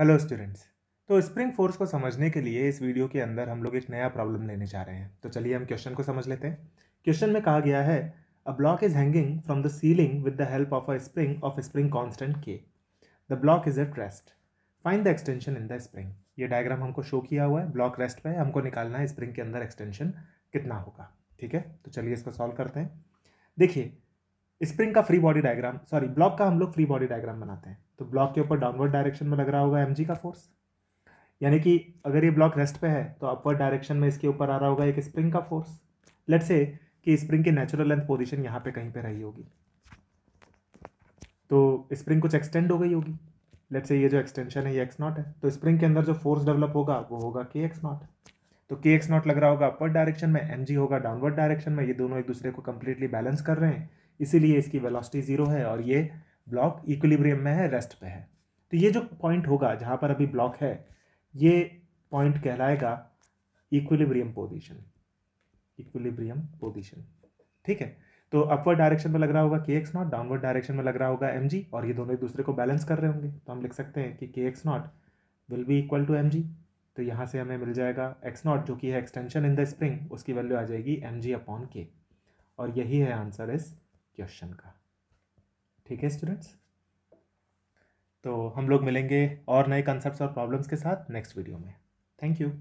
hello students तो spring force को समझने के लिए इस वीडियो के अंदर हम लोग एक नया प्रॉब्लम लेने जा रहे हैं तो चलिए हम क्वेश्चन को समझ लेते हैं क्वेश्चन में कहा गया है a block is hanging from the ceiling with the help of a spring of spring constant k the block is at rest find the extension in the spring ये डायग्राम हमको शो किया हुआ है block rest पर हमको निकालना है spring के अंदर एक्सटेंशन कितना होगा ठीक है तो चलिए इसको सॉल्व करते हैं देखिए स्प्रिंग का free body diagram sorry block का हम लोग फ्री बॉडी डायग्राम बनाते हैं तो ब्लॉक के ऊपर डाउनवर्ड डायरेक्शन में लग रहा होगा एम का फोर्स यानी कि अगर ये ब्लॉक रेस्ट पे है तो अपवर्ड डायरेक्शन में इसके ऊपर आ रहा होगा एक स्प्रिंग का फोर्स लेट से कि स्प्रिंग की नेचुरल लेंथ पोजिशन यहाँ पे कहीं पे रही होगी तो स्प्रिंग कुछ एक्सटेंड हो गई होगी लेट से ये जो एक्सटेंशन है ये एक्स नॉट है तो स्प्रिंग के अंदर जो फोर्स डेवलप होगा वो होगा के एक्स नॉट तो के एक्स नॉट लग रहा होगा अपवर्ड डायरेक्शन में एम होगा डाउनवर्ड डायरेक्शन में ये दोनों एक दूसरे को कम्प्लीटली बैलेंस कर रहे हैं इसीलिए इसकी वेलोसिटी ज़ीरो है और ये ब्लॉक इक्विलिब्रियम में है रेस्ट पे है तो ये जो पॉइंट होगा जहाँ पर अभी ब्लॉक है ये पॉइंट कहलाएगा इक्विलिब्रियम पोजीशन इक्विलिब्रियम पोजीशन ठीक है तो अपवर्ड डायरेक्शन में लग रहा होगा के एक्स नॉट डाउनवर्ड डायरेक्शन में लग रहा होगा एम जी और ये दोनों एक दूसरे को बैलेंस कर रहे होंगे तो हम लिख सकते हैं कि k x naught will be equal to m g तो यहाँ से हमें मिल जाएगा एक्स नॉट जो कि है एक्सटेंशन इन द स्प्रिंग उसकी वैल्यू आ जाएगी एम जी अपॉन के और यही है आंसर इस क्वेश्चन का ठीक है स्टूडेंट्स तो हम लोग मिलेंगे और नए कंसेप्ट और प्रॉब्लम्स के साथ नेक्स्ट वीडियो में थैंक यू